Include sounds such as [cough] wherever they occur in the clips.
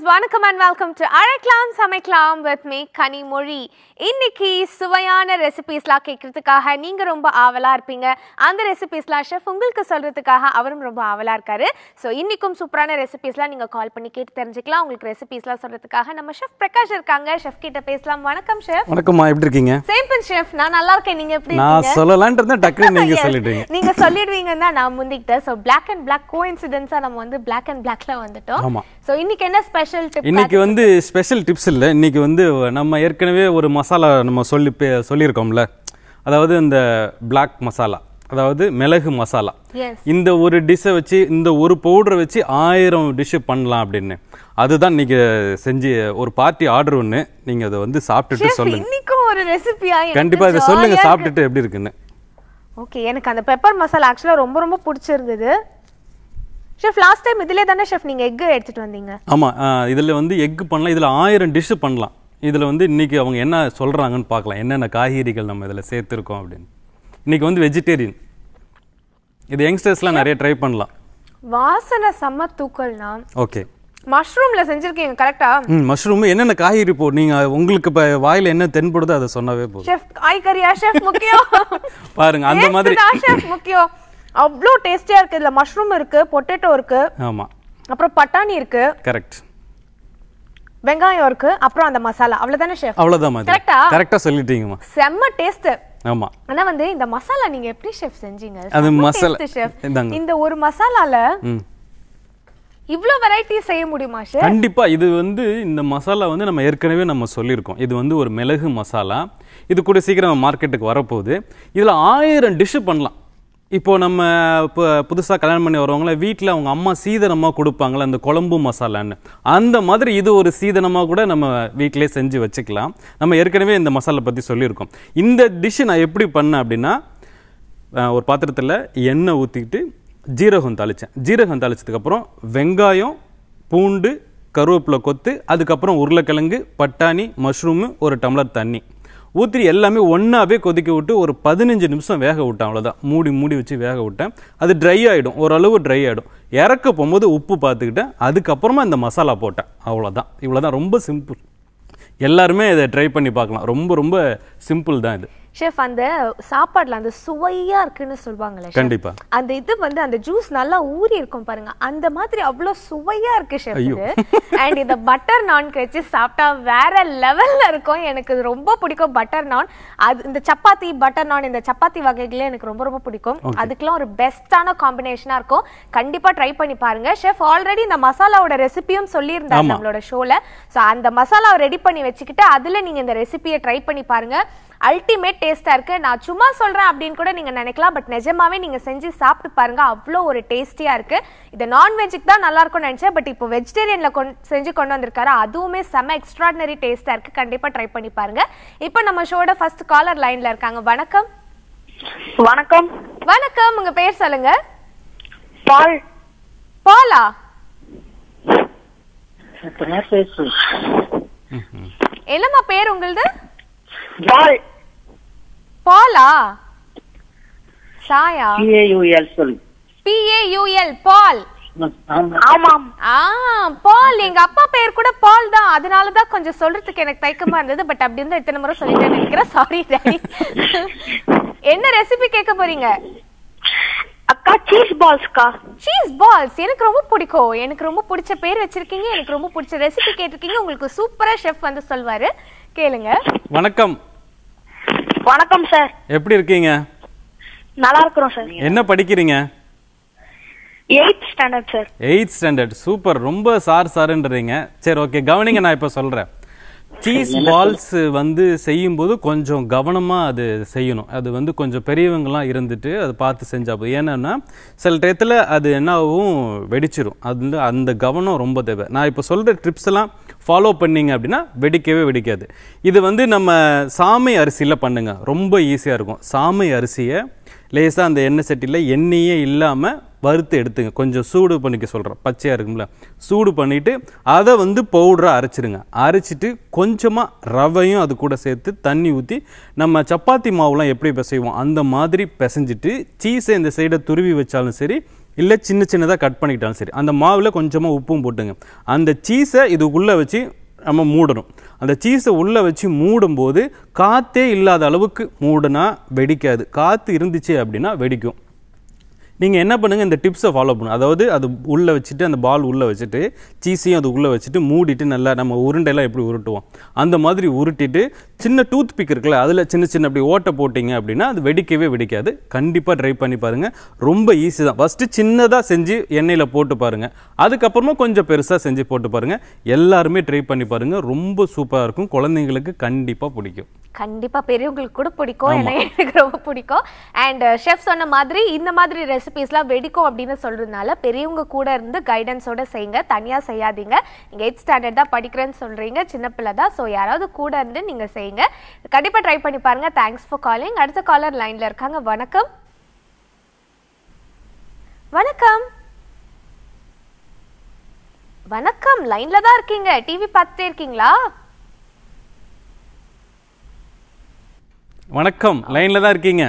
viewers வணக்கம் and welcome to அழைக்கலாம் சமைக்கலாம் வித் மீ கனிமொழி இன்னைக்கு சுவையான எல்லாம் கேட்கறதுக்காக நீங்க ரொம்ப ஆவலா இருப்பீங்க அந்த ரெசிபீஸ்லாம் ஷெஃப் உங்களுக்கு சொல்றதுக்காக அவரும் ரொம்ப ஆவலா இருக்காரு ஸோ இன்னைக்கும் சூப்பரான எல்லாம் நீங்க கால் பண்ணி கேட்டு தெரிஞ்சுக்கலாம் உங்களுக்கு எல்லாம் சொல்றதுக்காக நம்ம ஷெஃப் பிரகாஷ் இருக்காங்க ஷெஃப் கிட்ட பேசலாம் வணக்கம் ஷெஃப் வணக்கம் எப்படி இருக்கீங்க சேம்பன் ஷெஃப் நான் நல்லா இருக்கேன் நீங்க எப்படி நான் சொல்லலான் இருந்தேன் டக்குனு நீங்க [laughs] சொல்லிடுவீங்க நீங்க சொல்லிடுவீங்கன்னா நான் முந்திக்கிட்டேன் ஸோ பிளாக் அண்ட் பிளாக் கோ இன்சிடென்ஸாக நம்ம வந்து பிளாக் அண்ட் பிளாக்ல வந்துட்டோம் ஸோ இன்னைக்கு என்ன ஸ்பெஷல் டிப் இன்னைக்கு வந்து ஸ்பெஷல் டிப்ஸ் இல்லை இன்னைக்கு வந்து நம்ம ஏற்கனவே ஒரு மசாலா நம்ம சொல்லி சொல்லியிருக்கோம்ல அதாவது இந்த பிளாக் மசாலா அதாவது மிளகு மசாலா இந்த ஒரு டிஷ்ஷை வச்சு இந்த ஒரு பவுடரை வச்சு ஆயிரம் டிஷ்ஷு பண்ணலாம் அப்படின்னு அதுதான் இன்னைக்கு செஞ்சு ஒரு பார்ட்டி ஆர்டர் ஒன்று நீங்கள் அதை வந்து சாப்பிட்டுட்டு சொல்லுங்க கண்டிப்பாக இதை சொல்லுங்க சாப்பிட்டுட்டு எப்படி இருக்குன்னு ஓகே எனக்கு அந்த பெப்பர் மசாலா ஆக்சுவலாக ரொம்ப ரொம்ப பிடிச்சிருந்தது ஷெஃப் லாஸ்ட் டைம் இதிலே தானே ஷெஃப் நீங்கள் எக்கு எடுத்துகிட்டு வந்தீங்க ஆமாம் இதில் வந்து எக்கு பண்ணலாம் இதில் ஆயிரம் டிஷ்ஷு பண்ணலாம் இதில் வந்து இன்றைக்கி அவங்க என்ன சொல்கிறாங்கன்னு பார்க்கலாம் என்னென்ன காய்கறிகள் நம்ம இதில் சேர்த்துருக்கோம் அப்படின்னு இன்றைக்கி வந்து வெஜிடேரியன் இது யங்ஸ்டர்ஸ்லாம் நிறைய ட்ரை பண்ணலாம் வாசனை செம்ம தூக்கல்னா ஓகே மஷ்ரூம்ல செஞ்சிருக்கீங்க கரெக்டா ம் மஷ்ரூம் என்னென்ன காய்கறி போ நீங்க உங்களுக்கு இப்போ வாயில் என்ன தென்படுதோ அதை சொன்னவே போதும் ஷெஃப் காய்கறியா ஷெஃப் முக்கியம் பாருங்க அந்த மாதிரி ஷெஃப் முக்கியம் அவ்வளோ டேஸ்டியாக இருக்குது இதில் மஷ்ரூம் இருக்குது பொட்டேட்டோ இருக்குது ஆமாம் அப்புறம் பட்டாணி இருக்குது கரெக்ட் வெங்காயம் இருக்கு அப்புறம் அந்த மசாலா அவ்வளவுதானே ஷெஃப் அவ்வளவுதான் கரெக்ட்டா கரெக்ட்டா சொல்லிட்டீங்கம்மா செம்ம டேஸ்ட் ஆமா ஆனா வந்து இந்த மசாலா நீங்க எப்படி ஷெஃப் செஞ்சீங்க அது மசாலா ஷெஃப் இந்த ஒரு மசாலால இவ்வளவு வெரைட்டி செய்ய முடியுமா சார் கண்டிப்பா இது வந்து இந்த மசாலா வந்து நம்ம ஏற்கனவே நம்ம சொல்லிருக்கோம் இது வந்து ஒரு மிளகு மசாலா இது கூட சீக்கிரம் மார்க்கெட்டுக்கு வரப்போகுது இதுல ஆயிரம் டிஷ்ஷு பண்ணலாம் இப்போது நம்ம இப்போ புதுசாக கல்யாணம் பண்ணி வரவங்கள வீட்டில் அவங்க அம்மா சீதனமாக கொடுப்பாங்கள அந்த குழம்பு மசாலான்னு அந்த மாதிரி இது ஒரு சீதனமாக கூட நம்ம வீட்டிலே செஞ்சு வச்சுக்கலாம் நம்ம ஏற்கனவே இந்த மசாலா பற்றி சொல்லியிருக்கோம் இந்த டிஷ்ஷு நான் எப்படி பண்ணேன் அப்படின்னா ஒரு பாத்திரத்தில் எண்ணெய் ஊற்றிக்கிட்டு ஜீரகம் தாளித்தேன் ஜீரகம் தாளித்ததுக்கப்புறம் வெங்காயம் பூண்டு கருவேப்பிலை கொத்து அதுக்கப்புறம் உருளைக்கிழங்கு பட்டாணி மஷ்ரூமு ஒரு டம்ளர் தண்ணி ஊற்றி எல்லாமே ஒன்றாவே கொதிக்க விட்டு ஒரு பதினஞ்சு நிமிஷம் வேக விட்டேன் அவ்வளோதான் மூடி மூடி வச்சு வேக விட்டேன் அது ட்ரை ஆகிடும் ஓரளவு ட்ரை ஆகிடும் இறக்க போகும்போது உப்பு பார்த்துக்கிட்டேன் அதுக்கப்புறமா இந்த மசாலா போட்டேன் அவ்வளோதான் இவ்வளோதான் ரொம்ப சிம்பிள் எல்லாருமே இதை ட்ரை பண்ணி பார்க்கலாம் ரொம்ப ரொம்ப சிம்பிள் தான் இது ஷெஃப் அந்த சாப்பாடுல அந்த சுவையா இருக்குன்னு சொல்லுவாங்களே கண்டிப்பா அந்த இது வந்து அந்த ஜூஸ் நல்லா ஊறி இருக்கும் பாருங்க அந்த மாதிரி அவ்வளவு சுவையா இருக்கு ஷெஃப் அண்ட் இந்த பட்டர் நான் கழிச்சு சாப்பிட்டா வேற லெவல்ல இருக்கும் எனக்கு ரொம்ப பிடிக்கும் பட்டர் நான் அது இந்த சப்பாத்தி பட்டர் நான் இந்த சப்பாத்தி வகைகளே எனக்கு ரொம்ப ரொம்ப பிடிக்கும் அதுக்கெல்லாம் ஒரு பெஸ்டான காம்பினேஷனா இருக்கும் கண்டிப்பா ட்ரை பண்ணி பாருங்க ஷெஃப் ஆல்ரெடி இந்த மசாலாவோட ரெசிபியும் சொல்லியிருந்தாங்க நம்மளோட ஷோல ஸோ அந்த மசாலாவை ரெடி பண்ணி வச்சுக்கிட்டு அதுல நீங்க இந்த ரெசிபியை ட்ரை பண்ணி பாருங்க அல்டிமேட் டேஸ்ட்டாக இருக்குது நான் சும்மா சொல்கிறேன் அப்படின்னு கூட நீங்கள் நினைக்கலாம் பட் நிஜமாவே நீங்கள் செஞ்சு சாப்பிட்டு பாருங்கள் அவ்வளோ ஒரு டேஸ்டியாக இருக்குது இது நான்வெஜ்ஜுக்கு தான் நல்லாயிருக்கும்னு நினச்சேன் பட் இப்போ வெஜிடேரியனில் கொண் செஞ்சு கொண்டு வந்திருக்காரு அதுவுமே செம்ம எக்ஸ்ட்ராடினரி டேஸ்ட்டாக இருக்குது கண்டிப்பாக ட்ரை பண்ணி பாருங்கள் இப்போ நம்ம ஷோட ஃபர்ஸ்ட் காலர் லைனில் இருக்காங்க வணக்கம் வணக்கம் வணக்கம் உங்கள் பேர் சொல்லுங்க பால் பாலா என்னமா பேர் உங்களது பாலா சாயா எங்க அப்பா கூட பால் தான் கொஞ்சம் சொல்றதுக்கு எனக்கு இருந்தது அப்படி இருந்தா இத்தனை முறை சொல்லிட்டேன் நினைக்கிறேன் சாரி என்ன ரெசிபி கேட்க போறீங்க அக்கா சீஸ் பால்ஸ்க்கா சீஸ் பால்ஸ் எனக்கு ரொம்ப பிடிக்கும் எனக்கு ரொம்ப பிடிச்ச பேர் வச்சிருக்கீங்க எனக்கு ரொம்ப பிடிச்ச ரெசிபி கேட்டிருக்கீங்க உங்களுக்கு சூப்பரா செஃப் வந்து சொல்வாரு கேளுங்க வணக்கம் வணக்கம் சார் எப்படி இருக்கீங்க நல்லா இருக்கிறோம் சார் என்ன படிக்கிறீங்க eighth standard sir eighth standard super ரொம்ப சார் சார்ன்றீங்க சரி ஓகே கவனிங்க நான் இப்போ சொல்கிறேன் சீஸ் பால்ஸ் வந்து செய்யும்போது கொஞ்சம் கவனமாக அது செய்யணும் அது வந்து கொஞ்சம் பெரியவங்களாம் இருந்துட்டு அதை பார்த்து செஞ்சால் போது ஏன்னா சில டயத்தில் அது என்ன ஆகும் அது வந்து அந்த கவனம் ரொம்ப தேவை நான் இப்போ சொல்கிற ட்ரிப்ஸ் எல்லாம் ஃபாலோ பண்ணிங்க அப்படின்னா வெடிக்கவே வெடிக்காது இது வந்து நம்ம சாமை அரிசியில் பண்ணுங்கள் ரொம்ப ஈஸியாக இருக்கும் சாமை அரிசியை லேசாக அந்த எண்ணெய் சட்டியில் எண்ணெயே இல்லாமல் வறுத்து எடுத்துங்க கொஞ்சம் சூடு பண்ணிக்க சொல்கிறேன் பச்சையாக இருக்கும்ல சூடு பண்ணிவிட்டு அதை வந்து பவுடராக அரைச்சிடுங்க அரைச்சிட்டு கொஞ்சமாக ரவையும் அது கூட சேர்த்து தண்ணி ஊற்றி நம்ம சப்பாத்தி மாவுலாம் எப்படி பிசைவோம் அந்த மாதிரி பிசைஞ்சிட்டு சீஸை இந்த சைடை துருவி வச்சாலும் சரி இல்லை சின்ன சின்னதாக கட் பண்ணிக்கிட்டாலும் சரி அந்த மாவில் கொஞ்சமாக உப்பும் போட்டுங்க அந்த சீஸை இதுக்குள்ளே வச்சு நம்ம மூடணும் அந்த சீஸை உள்ளே வச்சு மூடும்போது காற்றே இல்லாத அளவுக்கு மூடுனா வெடிக்காது காற்று இருந்துச்சு அப்படின்னா வெடிக்கும் நீங்கள் என்ன பண்ணுங்கள் இந்த டிப்ஸை ஃபாலோ பண்ணுங்கள் அதாவது அது உள்ளே வச்சுட்டு அந்த பால் உள்ளே வச்சுட்டு சீஸையும் அது உள்ளே வச்சுட்டு மூடிட்டு நல்லா நம்ம உருண்டையெல்லாம் எப்படி உருட்டுவோம் அந்த மாதிரி உருட்டிட்டு சின்ன டூத் பிக் இருக்குல்ல அதில் சின்ன சின்ன அப்படி ஓட்டை போட்டிங்க அப்படின்னா அது வெடிக்கவே வெடிக்காது கண்டிப்பாக ட்ரை பண்ணி பாருங்கள் ரொம்ப ஈஸி தான் ஃபஸ்ட்டு சின்னதாக செஞ்சு எண்ணெயில் போட்டு பாருங்கள் அதுக்கப்புறமா கொஞ்சம் பெருசாக செஞ்சு போட்டு பாருங்கள் எல்லாருமே ட்ரை பண்ணி பாருங்கள் ரொம்ப சூப்பராக இருக்கும் குழந்தைங்களுக்கு கண்டிப்பாக பிடிக்கும் கண்டிப்பாக பெரியவங்களுக்கு கூட பிடிக்கும் எனக்கு ரொம்ப பிடிக்கும் அண்ட் ஷெஃப் uh, சொன்ன மாதிரி இந்த மாதிரி ரெசிபி ரெசிபீஸ்லாம் வெடிக்கும் அப்படின்னு சொல்கிறதுனால பெரியவங்க கூட இருந்து கைடன்ஸோட செய்யுங்க தனியாக செய்யாதீங்க நீங்கள் எயிட் ஸ்டாண்டர்ட் தான் படிக்கிறேன்னு சொல்கிறீங்க சின்ன பிள்ளை தான் ஸோ யாராவது கூட இருந்து நீங்கள் செய்யுங்க கண்டிப்பாக ட்ரை பண்ணி பாருங்கள் தேங்க்ஸ் ஃபார் காலிங் அடுத்த காலர் லைனில் இருக்காங்க வணக்கம் வணக்கம் வணக்கம் லைன்ல தான் இருக்கீங்க டிவி பார்த்துட்டே இருக்கீங்களா வணக்கம் லைன்ல தான் இருக்கீங்க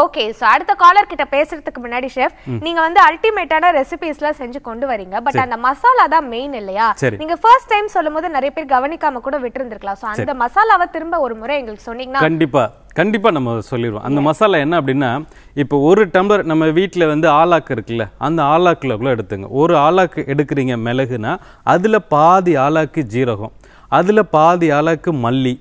ஓகே ஸோ அடுத்த காலர் கிட்ட பேசுறதுக்கு முன்னாடி ஷெஃப் நீங்க வந்து அல்டிமேட்டான ரெசிபீஸ்லாம் செஞ்சு கொண்டு வரீங்க பட் அந்த மசாலா தான் மெயின் இல்லையா நீங்க ஃபர்ஸ்ட் டைம் சொல்லும் போது நிறைய பேர் கவனிக்காம கூட விட்டுருந்துருக்கலாம் ஸோ அந்த மசாலாவை திரும்ப ஒரு முறை எங்களுக்கு சொன்னீங்கன்னா கண்டிப்பா கண்டிப்பா நம்ம சொல்லிடுவோம் அந்த மசாலா என்ன அப்படின்னா இப்போ ஒரு டம்ளர் நம்ம வீட்டில் வந்து ஆலாக்கு இருக்குல்ல அந்த ஆலாக்கில் கூட எடுத்துங்க ஒரு ஆலாக்கு எடுக்கிறீங்க மிளகுனா அதில் பாதி ஆலாக்கு ஜீரகம் அதில் பாதி ஆலாக்கு மல்லி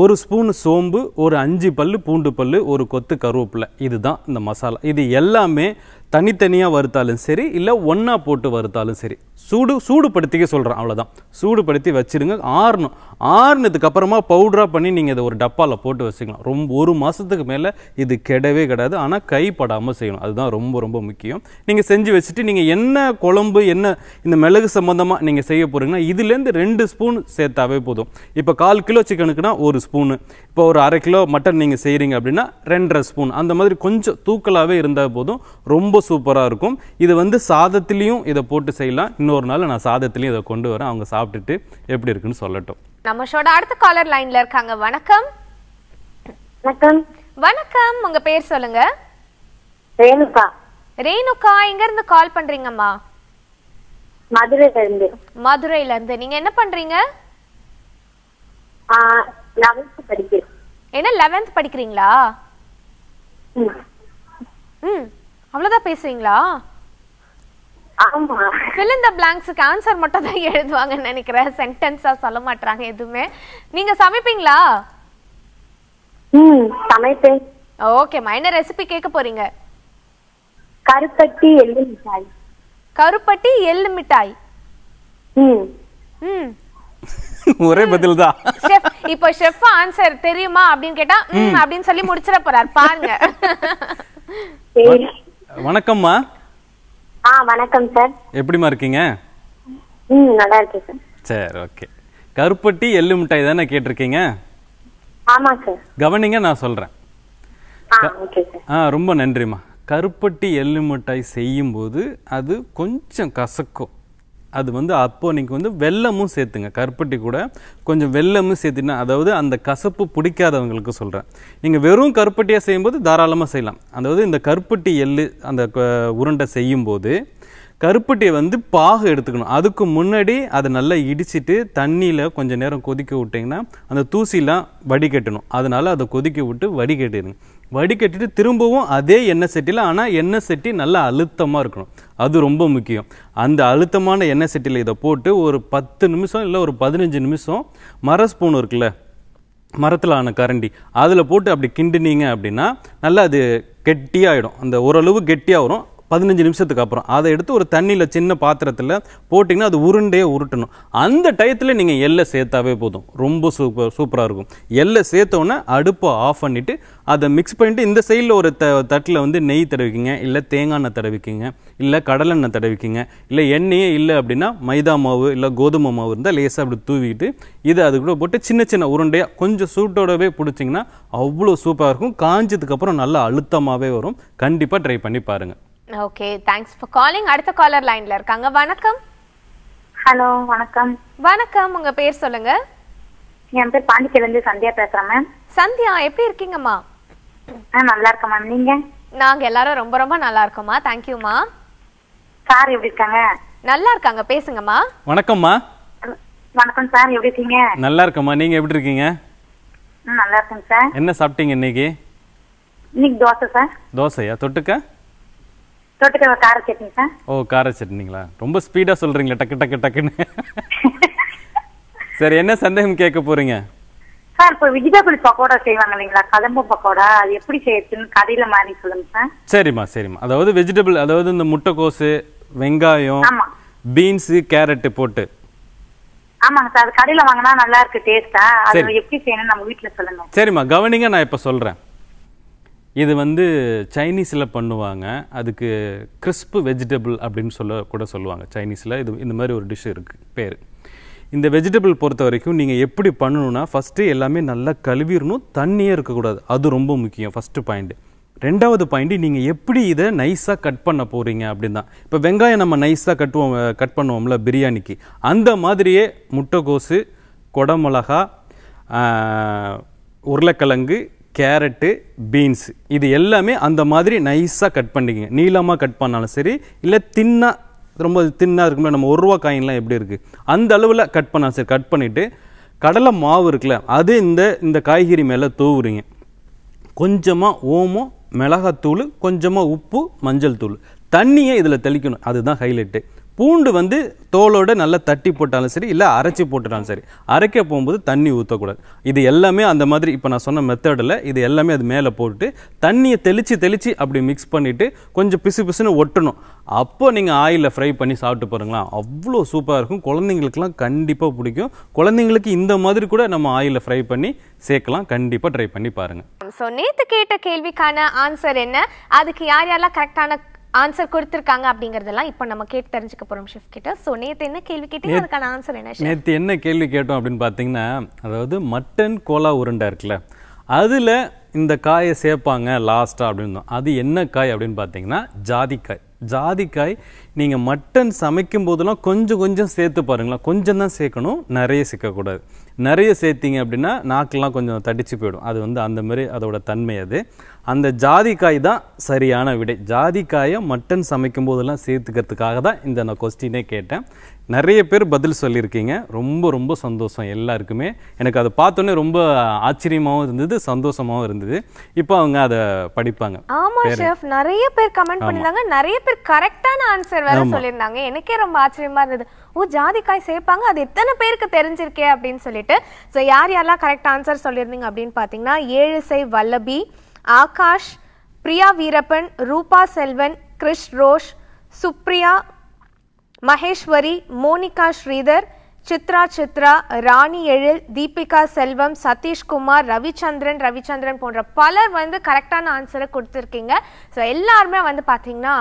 ஒரு ஸ்பூன் சோம்பு ஒரு அஞ்சு பல் பூண்டு பல் ஒரு கொத்து கருவேப்பிலை இதுதான் இந்த மசாலா இது எல்லாமே தனித்தனியாக வறுத்தாலும் சரி இல்லை ஒன்றா போட்டு வறுத்தாலும் சரி சூடு சூடுபடுத்திக்க சொல்கிறேன் அவ்வளோதான் சூடுபடுத்தி வச்சுருங்க ஆறணும் ஆறுனதுக்கு அப்புறமா பவுடராக பண்ணி நீங்கள் இதை ஒரு டப்பாவில் போட்டு வச்சுக்கலாம் ரொம்ப ஒரு மாதத்துக்கு மேலே இது கெடவே கிடையாது ஆனால் கைப்படாமல் செய்யணும் அதுதான் ரொம்ப ரொம்ப முக்கியம் நீங்கள் செஞ்சு வச்சுட்டு நீங்கள் என்ன குழம்பு என்ன இந்த மிளகு சம்மந்தமாக நீங்கள் செய்ய போகிறீங்கன்னா இதுலேருந்து ரெண்டு ஸ்பூன் சேர்த்தாவே போதும் இப்போ கால் கிலோ சிக்கனுக்குனா ஒரு ஸ்பூனு இப்போ ஒரு அரை கிலோ மட்டன் நீங்கள் செய்கிறீங்க அப்படின்னா ரெண்டரை ஸ்பூன் அந்த மாதிரி கொஞ்சம் தூக்கலாகவே இருந்தால் போதும் ரொம்ப சூப்பராக இருக்கும் இது வந்து சாதத்துலேயும் இதை போட்டு செய்யலாம் இன்னொரு நாள் நான் சாதத்துலேயும் இதை கொண்டு வரேன் அவங்க சாப்பிட்டுட்டு எப்படி இருக்குன்னு சொல்லட்டும் நம்ம ஷோட அடுத்த காலர் லைன்ல இருக்காங்க வணக்கம் வணக்கம் வணக்கம் உங்க பேர் சொல்லுங்க ரேணுகா ரேணுகா எங்க இருந்து கால் பண்றீங்கம்மா மதுரைல இருந்து மதுரைல இருந்து நீங்க என்ன பண்றீங்க படிக்கிறேன் என்ன லெவன்த் படிக்கிறீங்களா ம் அவ்வளோதான் பேசுவீங்களா ஃபில் இந்த பிளாங்க்ஸுக்கு ஆன்சர் மட்டும் தான் எழுதுவாங்க நினைக்கிறேன் சென்டென்ஸாக சொல்ல மாட்டாங்க எதுவுமே நீங்க சமைப்பீங்களா சமைப்பேன் ஓகேம்மா என்ன ரெசிபி கேட்க போறீங்க கருப்பட்டி எள்ளு மிட்டாய் கருப்பட்டி எள்ளு மிட்டாய் ம் ம் ஒரே பதில் தான் ஷெஃப் இப்போ ஷெஃப் ஆன்சர் தெரியுமா அப்படின்னு கேட்டா ம் அப்படின்னு சொல்லி முடிச்சிட போறார் பாருங்க வணக்கம்மா ஆ வணக்கம் சார் எப்படிமா இருக்கீங்க ம் நல்லா இருக்கேன் சார் சரி ஓகே கருப்பட்டி எள்ளு மிட்டாய் தானே கேட்டிருக்கீங்க ஆமா சார் கவனிங்க நான் சொல்றேன் ஆ ரொம்ப நன்றிம்மா கருப்பட்டி எள்ளு மிட்டாய் செய்யும்போது அது கொஞ்சம் கசக்கும் அது வந்து அப்போது நீங்கள் வந்து வெள்ளமும் சேர்த்துங்க கருப்பட்டி கூட கொஞ்சம் வெள்ளமும் சேர்த்துனா அதாவது அந்த கசப்பு பிடிக்காதவங்களுக்கு சொல்கிறேன் நீங்கள் வெறும் கருப்பட்டியாக செய்யும்போது தாராளமாக செய்யலாம் அதாவது இந்த கருப்பட்டி எள்ளு அந்த உருண்டை செய்யும்போது கருப்பட்டியை வந்து பாகு எடுத்துக்கணும் அதுக்கு முன்னாடி அதை நல்லா இடிச்சிட்டு தண்ணியில் கொஞ்சம் நேரம் கொதிக்க விட்டிங்கன்னா அந்த தூசிலாம் வடிகட்டணும் அதனால் அதை கொதிக்க விட்டு வடிகட்டிடுங்க வடிகட்டிட்டு திரும்பவும் அதே எண்ணெய் செட்டியில் ஆனால் எண்ணெய் சட்டி நல்லா அழுத்தமாக இருக்கணும் அது ரொம்ப முக்கியம் அந்த அழுத்தமான எண்ணெய் செட்டில் இதை போட்டு ஒரு பத்து நிமிஷம் இல்லை ஒரு பதினஞ்சு நிமிஷம் மர ஸ்பூன் இருக்குல்ல மரத்தில் ஆன கரண்டி அதில் போட்டு அப்படி கிண்டுனீங்க அப்படின்னா நல்லா அது கெட்டியாகிடும் அந்த ஓரளவு கெட்டியாக வரும் பதினஞ்சு நிமிஷத்துக்கு அப்புறம் அதை எடுத்து ஒரு தண்ணியில் சின்ன பாத்திரத்தில் போட்டிங்கன்னா அது உருண்டே உருட்டணும் அந்த டயத்தில் நீங்கள் எல்லை சேர்த்தாவே போதும் ரொம்ப சூப்பர் சூப்பராக இருக்கும் எல்லை சேர்த்தோன்னே அடுப்பை ஆஃப் பண்ணிவிட்டு அதை மிக்ஸ் பண்ணிவிட்டு இந்த சைடில் ஒரு த தட்டில் வந்து நெய் தடவிக்கிங்க இல்லை தேங்காய் எண்ணெய் தடவிக்கிங்க இல்லை கடலெண்ணெய் தடவிக்கிங்க இல்லை எண்ணெயே இல்லை அப்படின்னா மைதா மாவு இல்லை கோதுமை மாவு இருந்தால் லேசாக அப்படி தூவிட்டு இதை அது கூட போட்டு சின்ன சின்ன உருண்டையாக கொஞ்சம் சூட்டோடவே பிடிச்சிங்கன்னா அவ்வளோ சூப்பராக இருக்கும் காஞ்சதுக்கப்புறம் நல்லா அழுத்தமாகவே வரும் கண்டிப்பாக ட்ரை பண்ணி பாருங்கள் ஓகே தேங்க்ஸ் ஃபார் காலிங் அடுத்த காலர் லைன்ல இருக்காங்க வணக்கம் ஹலோ வணக்கம் வணக்கம் உங்க பேர் சொல்லுங்க என் பேர் பாண்டிச்சேரில இருந்து சந்தியா பேசுறேன் மேம் சந்தியா எப்படி இருக்கீங்கம்மா நல்லா இருக்கேன் மேம் நீங்க நாங்க எல்லாரும் ரொம்ப ரொம்ப நல்லா இருக்கோம்மா தேங்க்யூம்மா சார் எப்படி இருக்காங்க நல்லா இருக்காங்க பேசுங்கம்மா வணக்கம்மா வணக்கம் சார் எப்படி இருக்கீங்க நல்லா இருக்கம்மா நீங்க எப்படி இருக்கீங்க நல்லா இருக்கேன் சார் என்ன சாப்பிட்டீங்க இன்னைக்கு இன்னைக்கு தோசை சார் தோசையா தொட்டுக்க தொட்டுக்க கார சட்னி சார் ஓ கார சட்னிங்களா ரொம்ப ஸ்பீடா சொல்றீங்களா டக்கு டக்கு டக்குன்னு [laughs] சரி என்ன சந்தேகம் கேட்க போறீங்க சார் இப்போ வெஜிடபிள் பக்கோடா செய்வாங்க இல்லைங்களா கதம்பு பக்கோடா அது எப்படி செய்யறதுன்னு கடையில மாதிரி சொல்லுங்க சார் சரிம்மா சரிம்மா அதாவது வெஜிடபிள் அதாவது இந்த முட்டைக்கோசு வெங்காயம் பீன்ஸ் கேரட் போட்டு ஆமாங்க சார் அது கடையில வாங்கினா நல்லா இருக்கு டேஸ்டா அது எப்படி செய்யணும் நம்ம வீட்டுல சொல்லுங்க சரிம்மா கவனிங்க நான் இப்போ சொல்றேன் இது வந்து சைனீஸில் பண்ணுவாங்க அதுக்கு கிறிஸ்பு வெஜிடபிள் அப்படின்னு சொல்ல கூட சொல்லுவாங்க சைனீஸில் இது இந்த மாதிரி ஒரு டிஷ் இருக்குது பேர் இந்த வெஜிடபிள் பொறுத்த வரைக்கும் நீங்கள் எப்படி பண்ணணும்னா ஃபஸ்ட்டு எல்லாமே நல்லா கழுவிடணும் தண்ணியே இருக்கக்கூடாது அது ரொம்ப முக்கியம் ஃபஸ்ட்டு பாயிண்ட்டு ரெண்டாவது பாயிண்ட்டு நீங்கள் எப்படி இதை நைஸாக கட் பண்ண போகிறீங்க அப்படின் தான் இப்போ வெங்காயம் நம்ம நைஸாக கட்டுவோம் கட் பண்ணுவோம்ல பிரியாணிக்கு அந்த மாதிரியே முட்டைக்கோசு குடமிளகா உருளைக்கிழங்கு கேரட்டு பீன்ஸு இது எல்லாமே அந்த மாதிரி நைஸாக கட் பண்ணிக்கங்க நீளமாக கட் பண்ணாலும் சரி இல்லை தின்னாக ரொம்ப தின்னாக இருக்கும் நம்ம ஒரு ரூபா காயின்லாம் எப்படி இருக்குது அந்த அளவில் கட் பண்ணாலும் சரி கட் பண்ணிவிட்டு கடலை மாவு இருக்குல்ல அது இந்த இந்த காய்கறி மேலே தூவுறீங்க கொஞ்சமாக ஓமம் மிளகாத்தூள் கொஞ்சமாக உப்பு மஞ்சள் தூள் தண்ணியை இதில் தெளிக்கணும் அதுதான் ஹைலைட்டு பூண்டு வந்து தோலோட நல்லா தட்டி போட்டாலும் சரி இல்லை அரைச்சி போட்டுட்டாலும் சரி அரைக்க போகும்போது தண்ணி ஊற்றக்கூடாது இது எல்லாமே அந்த மாதிரி இப்போ நான் சொன்ன மெத்தடில் இது எல்லாமே அது மேலே போட்டு தண்ணியை தெளித்து தெளித்து அப்படி மிக்ஸ் பண்ணிவிட்டு கொஞ்சம் பிசு பிசுன்னு ஒட்டணும் அப்போ நீங்கள் ஆயிலில் ஃப்ரை பண்ணி சாப்பிட்டு பாருங்களா அவ்வளோ சூப்பராக இருக்கும் குழந்தைங்களுக்குலாம் கண்டிப்பாக பிடிக்கும் குழந்தைங்களுக்கு இந்த மாதிரி கூட நம்ம ஆயிலில் ஃப்ரை பண்ணி சேர்க்கலாம் கண்டிப்பாக ட்ரை பண்ணி பாருங்கள் ஸோ நேற்று கேட்ட கேள்விக்கான ஆன்சர் என்ன அதுக்கு யார் யாரெல்லாம் கரெக்டான ஆன்சர் கொடுத்துருக்காங்க அப்படிங்கறதெல்லாம் இப்போ நம்ம கேட்டு தெரிஞ்சுக்க போகிறோம் ஷிஃப்ட் கிட்ட ஸோ நேற்று என்ன கேள்வி கேட்டீங்க அதுக்கான ஆன்சர் என்ன நேற்று என்ன கேள்வி கேட்டோம் அப்படின்னு பார்த்தீங்கன்னா அதாவது மட்டன் கோலா உருண்டை இருக்குல்ல அதில் இந்த காயை சேர்ப்பாங்க லாஸ்ட்டாக அப்படின்னு அது என்ன காய் அப்படின்னு பார்த்தீங்கன்னா ஜாதிக்காய் ஜாதிக்காய் நீங்கள் மட்டன் சமைக்கும் போதெல்லாம் கொஞ்சம் கொஞ்சம் சேர்த்து பாருங்களா கொஞ்சம் தான் சேர்க்கணும் நிறைய சேர்க்கக்கூடாது நிறைய சேர்த்திங்க அப்படின்னா நாக்கெல்லாம் கொஞ்சம் தடிச்சு போயிடும் அது வந்து அந்த மாதிரி அதோட தன்மை அது அந்த ஜாதிக்காய் தான் சரியான விடை ஜாதிக்காயை மட்டன் சமைக்கும் போதெல்லாம் சேர்த்துக்கிறதுக்காக தான் இந்த நான் கொஸ்டினே கேட்டேன் நிறைய பேர் பதில் சொல்லியிருக்கீங்க ரொம்ப ரொம்ப சந்தோஷம் எல்லாருக்குமே எனக்கு அதை பார்த்தோன்னே ரொம்ப ஆச்சரியமாகவும் இருந்தது சந்தோஷமாகவும் இருந்தது இப்போ அவங்க அதை படிப்பாங்க ஆமாம் ஷெஃப் நிறைய பேர் கமெண்ட் பண்ணிருந்தாங்க நிறைய பேர் கரெக்டான ஆன்சர் ஆன்சர் வேற சொல்லியிருந்தாங்க எனக்கே ரொம்ப ஆச்சரியமா இருந்தது ஓ ஜாதிக்காய் சேர்ப்பாங்க அது எத்தனை பேருக்கு தெரிஞ்சிருக்கே அப்படின்னு சொல்லிட்டு ஸோ யார் யாரெல்லாம் கரெக்ட் ஆன்சர் சொல்லியிருந்தீங்க அப்படின்னு பார்த்தீங்கன்னா சை வல்லபி ஆகாஷ் பிரியா வீரப்பன் ரூபா செல்வன் கிறிஷ் ரோஷ் சுப்ரியா மகேஸ்வரி மோனிகா ஸ்ரீதர் சித்ரா சித்ரா ராணி எழில் தீபிகா செல்வம் சதீஷ்குமார் ரவிச்சந்திரன் ரவிச்சந்திரன் போன்ற பலர் வந்து கரெக்டான ஆன்சரை கொடுத்துருக்கீங்க ஸோ எல்லாருமே வந்து பார்த்தீங்கன்னா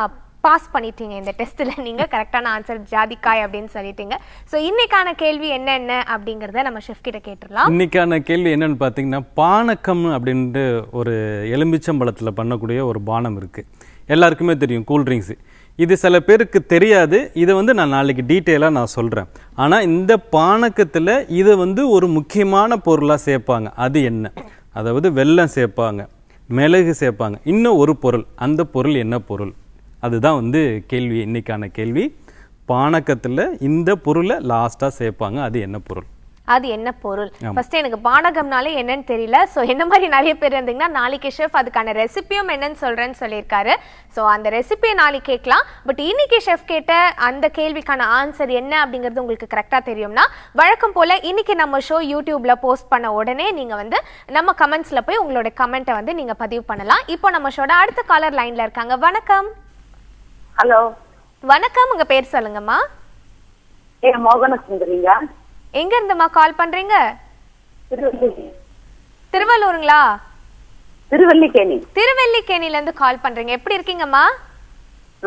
பாஸ் பண்ணிட்டீங்க இந்த டெஸ்ட்டில் நீங்கள் கரெக்டான ஆன்சர் ஜாதிக்காய் அப்படின்னு சொல்லிட்டீங்க ஸோ இன்னைக்கான கேள்வி என்னென்ன அப்படிங்கிறத நம்ம ஷெஃப் கிட்ட கேட்டுடலாம் இன்னைக்கான கேள்வி என்னென்னு பார்த்தீங்கன்னா பானக்கம் அப்படின்ட்டு ஒரு எலும்பிச்சம்பழத்தில் பண்ணக்கூடிய ஒரு பானம் இருக்குது எல்லாருக்குமே தெரியும் கூல்ட்ரிங்க்ஸ் இது சில பேருக்கு தெரியாது இதை வந்து நான் நாளைக்கு டீட்டெயிலாக நான் சொல்கிறேன் ஆனால் இந்த பானக்கத்தில் இதை வந்து ஒரு முக்கியமான பொருளாக சேர்ப்பாங்க அது என்ன அதாவது வெள்ளம் சேர்ப்பாங்க மிளகு சேர்ப்பாங்க இன்னும் ஒரு பொருள் அந்த பொருள் என்ன பொருள் அதுதான் வந்து கேள்வி இன்னைக்கான கேள்வி பானக்கத்தில் இந்த பொருளை லாஸ்ட்டாக சேர்ப்பாங்க அது என்ன பொருள் அது என்ன பொருள் ஃபர்ஸ்ட் எனக்கு பானகம்னாலே என்னன்னு தெரியல ஸோ என்ன மாதிரி நிறைய பேர் இருந்தீங்கன்னா நாளைக்கு ஷெஃப் அதுக்கான ரெசிபியும் என்னன்னு சொல்கிறேன்னு சொல்லியிருக்காரு ஸோ அந்த ரெசிபியை நாளைக்கு கேட்கலாம் பட் இன்னைக்கு ஷெஃப் கேட்ட அந்த கேள்விக்கான ஆன்சர் என்ன அப்படிங்கிறது உங்களுக்கு கரெக்டாக தெரியும்னா வழக்கம் போல் இன்னைக்கு நம்ம ஷோ யூடியூப்ல போஸ்ட் பண்ண உடனே நீங்கள் வந்து நம்ம கமெண்ட்ஸில் போய் உங்களோட கமெண்ட்டை வந்து நீங்கள் பதிவு பண்ணலாம் இப்போ நம்ம ஷோட அடுத்த காலர் லைனில் இருக்காங்க வணக்கம் ஹலோ வணக்கம் உங்க பேர் சொல்லுங்கம்மா ஏ மோகன சுந்தரிங்க எங்க இருந்துமா கால் பண்றீங்க திருவள்ளூருங்களா திருவல்லிக்கேணி திருவல்லிக்கேணில இருந்து கால் பண்றீங்க எப்படி இருக்கீங்கம்மா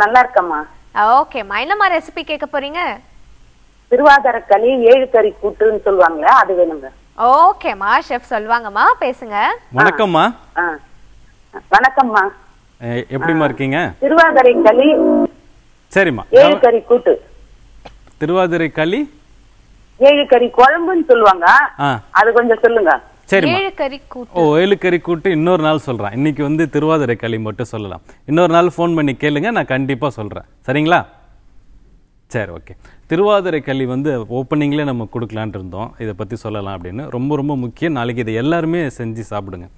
நல்லா இருக்கம்மா ஓகேம்மா என்னம்மா ரெசிபி கேட்க போறீங்க திருவாதிர களி ஏழு கறி கூட்டுன்னு சொல்லுவாங்களே அது வேணுங்க ஓகேம்மா ஷெஃப் சொல்லுவாங்கம்மா பேசுங்க வணக்கம்மா வணக்கம்மா எப்படிமா இருக்கீங்க திருவாதிரை களி சரிம்மா ஏழு கறி கூட்டு திருவாதிரை களி ஏழு கறி குழம்புன்னு சொல்லுவாங்க அது கொஞ்சம் சொல்லுங்க ஓ ஏழுக்கறி கூட்டு இன்னொரு நாள் சொல்றேன் இன்னைக்கு வந்து திருவாதிரை களி மட்டும் சொல்லலாம் இன்னொரு நாள் ஃபோன் பண்ணி கேளுங்க நான் கண்டிப்பாக சொல்றேன் சரிங்களா சரி ஓகே திருவாதிரை களி வந்து ஓப்பனிங்லேயே நம்ம கொடுக்கலான் இருந்தோம் இதை பற்றி சொல்லலாம் அப்படின்னு ரொம்ப ரொம்ப முக்கியம் நாளைக்கு இதை எல்லாருமே செஞ்சு சாப்பிடுங்க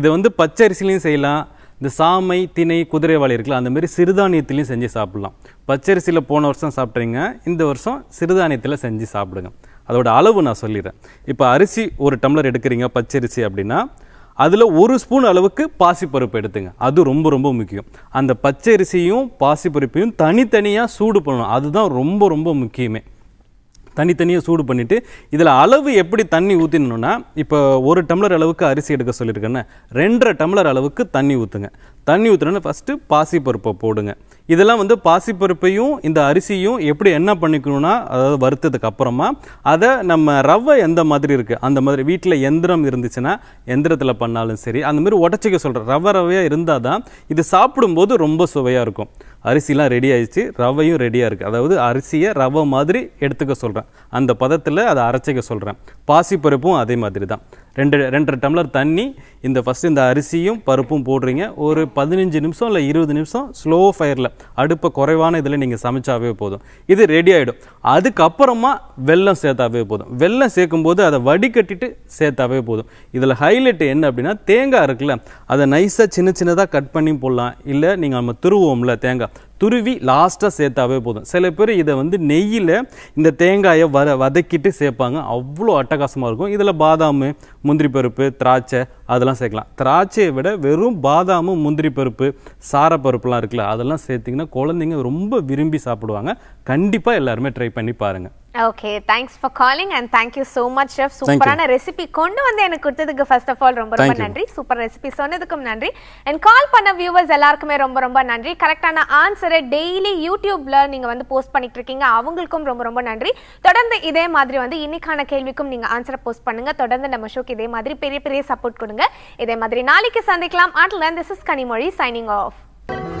இதை வந்து பச்சரிசிலையும் செய்யலாம் இந்த சாமை குதிரை குதிரைவாளி இருக்குல்ல அந்த மாதிரி சிறுதானியத்துலேயும் செஞ்சு சாப்பிட்லாம் பச்சரிசியில் போன வருஷம் சாப்பிட்றீங்க இந்த வருஷம் சிறுதானியத்தில் செஞ்சு சாப்பிடுங்க அதோட அளவு நான் சொல்லிடுறேன் இப்போ அரிசி ஒரு டம்ளர் எடுக்கிறீங்க பச்சரிசி அப்படின்னா அதில் ஒரு ஸ்பூன் அளவுக்கு பாசிப்பருப்பு எடுத்துங்க அது ரொம்ப ரொம்ப முக்கியம் அந்த பச்சரிசியும் பாசிப்பருப்பையும் தனித்தனியாக சூடு பண்ணணும் அதுதான் ரொம்ப ரொம்ப முக்கியமே தனித்தனியாக சூடு பண்ணிவிட்டு இதில் அளவு எப்படி தண்ணி ஊற்றினோன்னா இப்போ ஒரு டம்ளர் அளவுக்கு அரிசி எடுக்க சொல்லியிருக்கேன்னா ரெண்டரை டம்ளர் அளவுக்கு தண்ணி ஊற்றுங்க தண்ணி ஊற்றுனா ஃபஸ்ட்டு பாசிப்பருப்பை போடுங்க இதெல்லாம் வந்து பாசிப்பருப்பையும் இந்த அரிசியும் எப்படி என்ன பண்ணிக்கணும்னா அதாவது வறுத்ததுக்கு அப்புறமா அதை நம்ம ரவை எந்த மாதிரி இருக்குது அந்த மாதிரி வீட்டில் எந்திரம் இருந்துச்சுன்னா எந்திரத்தில் பண்ணாலும் சரி அந்த மாதிரி உடச்சிக்க சொல்கிறேன் ரவை ரவையாக இருந்தால் தான் இது சாப்பிடும்போது ரொம்ப சுவையாக இருக்கும் அரிசிலாம் ரெடி ஆயிடுச்சு ரவையும் ரெடியாக இருக்குது அதாவது அரிசியை ரவை மாதிரி எடுத்துக்க சொல்கிறேன் அந்த பதத்தில் அதை அரைச்சிக்க சொல்கிறேன் பாசிப்பருப்பும் அதே மாதிரி தான் ரெண்டு ரெண்டரை டம்ளர் தண்ணி இந்த ஃபஸ்ட்டு இந்த அரிசியும் பருப்பும் போடுறீங்க ஒரு பதினஞ்சு நிமிஷம் இல்லை இருபது நிமிஷம் ஸ்லோ ஃபயரில் அடுப்பை குறைவான இதில் நீங்கள் சமைச்சாவே போதும் இது ரெடி ஆகிடும் அதுக்கப்புறமா வெள்ளம் சேர்த்தாவே போதும் வெள்ளம் சேர்க்கும்போது அதை வடிகட்டிட்டு சேர்த்தாவே போதும் இதில் ஹைலைட் என்ன அப்படின்னா தேங்காய் இருக்குல்ல அதை நைஸாக சின்ன சின்னதாக கட் பண்ணி போடலாம் இல்லை நீங்கள் நம்ம திருவோம்ல தேங்காய் துருவி லாஸ்ட்டாக சேர்த்தாவே போதும் சில பேர் இதை வந்து நெய்யில் இந்த தேங்காயை வர வதக்கிட்டு சேர்ப்பாங்க அவ்வளோ அட்டகாசமாக இருக்கும் இதில் பாதாம் முந்திரி பருப்பு திராட்சை அதெல்லாம் சேர்க்கலாம் திராட்சையை விட வெறும் பாதாம் முந்திரி பருப்பு சாரப்பருப்புலாம் இருக்குல்ல அதெல்லாம் சேர்த்திங்கன்னா குழந்தைங்க ரொம்ப விரும்பி சாப்பிடுவாங்க கண்டிப்பாக எல்லாருமே ட்ரை பண்ணி பாருங்கள் okay thanks for calling and thank you so much chef சூப்பரான ரெசிபி கொண்டு வந்து எனக்கு கொடுத்ததுக்கு ஃபர்ஸ்ட் ஆஃப் ஆல் ரொம்ப ரொம்ப நன்றி சூப்பர் ரெசிபி சொன்னதுக்கும் நன்றி அண்ட் கால் பண்ண வியூவர்ஸ் எல்லாருக்குமே ரொம்ப ரொம்ப நன்றி கரெக்டான ஆன்சரை டெய்லி யூடியூப்ல நீங்கள் வந்து போஸ்ட் பண்ணிட்டு இருக்கீங்க அவங்களுக்கும் ரொம்ப ரொம்ப நன்றி தொடர்ந்து இதே மாதிரி வந்து இன்னைக்கான கேள்விக்கும் நீங்கள் ஆன்சரை போஸ்ட் பண்ணுங்க தொடர்ந்து நம்ம ஷோக்கு இதே மாதிரி பெரிய பெரிய சப்போர்ட் கொடுங்க இதே மாதிரி நாளைக்கு சந்திக்கலாம் ஆட்டில் this is Kanimozhi signing of